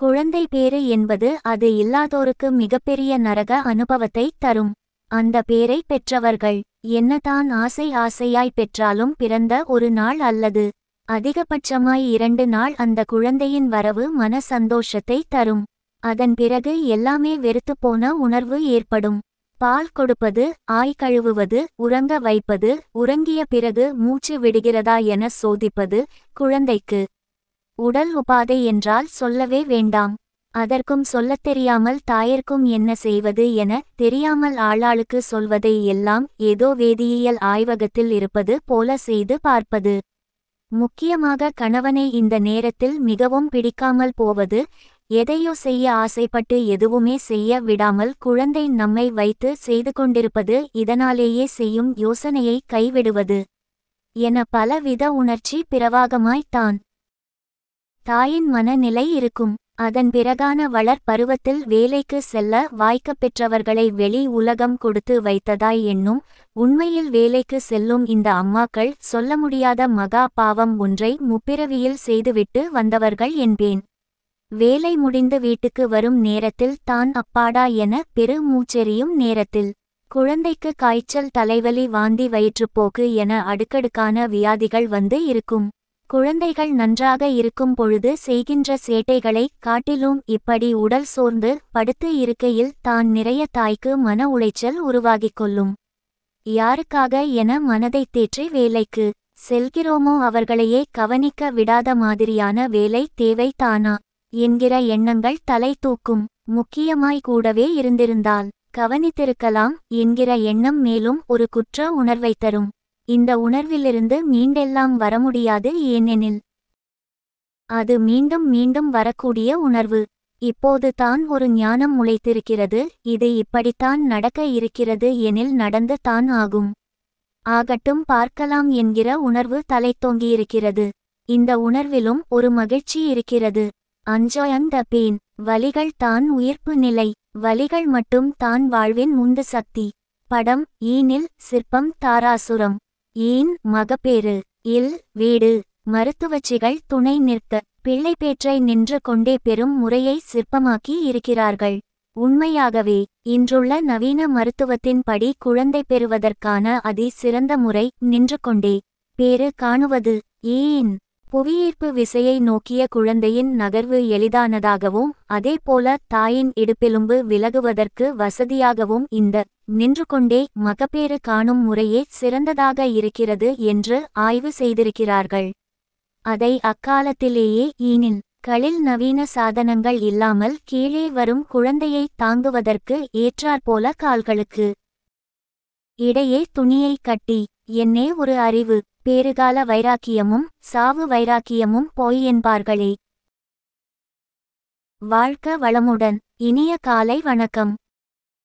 குழந்தை பேறு என்பது அது இல்லாதோருக்கு மிகப்பெரிய நரக அனுபவத்தை தரும் அந்த பேரை பெற்றவர்கள் என்னதான் ஆசை ஆசையாய் பெற்றாலும் பிறந்த ஒரு நாள் அல்லது அதிகபட்சமாய் இரண்டு நாள் அந்த குழந்தையின் வரவு மன சந்தோஷத்தை தரும் அதன் பிறகு எல்லாமே போன உணர்வு ஏற்படும் பால் கொடுப்பது ஆய் கழுவுவது உறங்க வைப்பது உறங்கிய பிறகு மூச்சு விடுகிறதா என சோதிப்பது குழந்தைக்கு உடல் உபாதை என்றால் சொல்லவே வேண்டாம் அதற்கும் சொல்லத் தெரியாமல் தாயர்க்கும் என்ன செய்வது என தெரியாமல் ஆளாளுக்கு சொல்வதை எல்லாம் ஏதோ வேதியியல் ஆய்வகத்தில் இருப்பது போல செய்து பார்ப்பது முக்கியமாக கணவனை இந்த நேரத்தில் மிகவும் பிடிக்காமல் போவது எதையோ செய்ய ஆசைப்பட்டு எதுவுமே செய்ய விடாமல் குழந்தை நம்மை வைத்து செய்து கொண்டிருப்பது இதனாலேயே செய்யும் யோசனையை கைவிடுவது என பலவித உணர்ச்சி பிரவாகமாய்த்தான் தாயின் மனநிலை இருக்கும் அதன் பிறகான வளர் பருவத்தில் வேலைக்கு செல்ல வாய்க்கப் பெற்றவர்களை வெளி உலகம் கொடுத்து வைத்ததாய் என்னும் உண்மையில் வேலைக்கு செல்லும் இந்த அம்மாக்கள் சொல்ல முடியாத மகா பாவம் ஒன்றை முப்பிரவியில் செய்துவிட்டு வந்தவர்கள் என்பேன் வேலை முடிந்து வீட்டுக்கு வரும் நேரத்தில் தான் அப்பாடா என பெரு மூச்செறியும் நேரத்தில் குழந்தைக்கு காய்ச்சல் தலைவலி வாந்தி வயிற்றுப்போக்கு என அடுக்கடுக்கான வியாதிகள் வந்து இருக்கும் குழந்தைகள் நன்றாக இருக்கும் பொழுது செய்கின்ற சேட்டைகளை காட்டிலும் இப்படி உடல் சோர்ந்து படுத்து இருக்கையில் தான் நிறைய தாய்க்கு மன உளைச்சல் உருவாகிக் கொள்ளும் யாருக்காக என மனதை தேற்றி வேலைக்கு செல்கிறோமோ அவர்களையே கவனிக்க விடாத மாதிரியான வேலை தேவை தானா என்கிற எண்ணங்கள் தலை தூக்கும் முக்கியமாய் கூடவே இருந்திருந்தால் கவனித்திருக்கலாம் என்கிற எண்ணம் மேலும் ஒரு குற்ற உணர்வை தரும் இந்த உணர்விலிருந்து மீண்டெல்லாம் வர முடியாது ஏனெனில் அது மீண்டும் மீண்டும் வரக்கூடிய உணர்வு இப்போது தான் ஒரு ஞானம் முளைத்திருக்கிறது இது இப்படித்தான் நடக்க இருக்கிறது எனில் நடந்து தான் ஆகும் ஆகட்டும் பார்க்கலாம் என்கிற உணர்வு தலை தோங்கியிருக்கிறது இந்த உணர்விலும் ஒரு மகிழ்ச்சி இருக்கிறது அன்ஜாயங் த பெயின் வலிகள் தான் உயிர்ப்பு நிலை வலிகள் மட்டும் தான் வாழ்வின் உந்து சக்தி படம் ஈனில் சிற்பம் தாராசுரம் ஏன் மகப்பேறு இல் வீடு மருத்துவச்சிகள் துணை நிற்க பிள்ளை பேற்றை நின்று கொண்டே பெரும் முறையை சிற்பமாக்கி இருக்கிறார்கள் உண்மையாகவே இன்றுள்ள நவீன மருத்துவத்தின்படி குழந்தை பெறுவதற்கான அதி சிறந்த முறை நின்று கொண்டே பேறு காணுவது ஏன் புவியீர்ப்பு விசையை நோக்கிய குழந்தையின் நகர்வு எளிதானதாகவும் அதேபோல தாயின் இடுப்பெலும்பு விலகுவதற்கு வசதியாகவும் இந்த நின்று கொண்டே மகப்பேறு காணும் முறையே சிறந்ததாக இருக்கிறது என்று ஆய்வு செய்திருக்கிறார்கள் அதை அக்காலத்திலேயே ஈனின் களில் நவீன சாதனங்கள் இல்லாமல் கீழே வரும் குழந்தையை தாங்குவதற்கு ஏற்றாற்போல கால்களுக்கு இடையே துணியை கட்டி என்னே ஒரு அறிவு பேறுகால வைராக்கியமும் சாவு வைராக்கியமும் போய் என்பார்களே வாழ்க்க வளமுடன் இனிய காலை வணக்கம்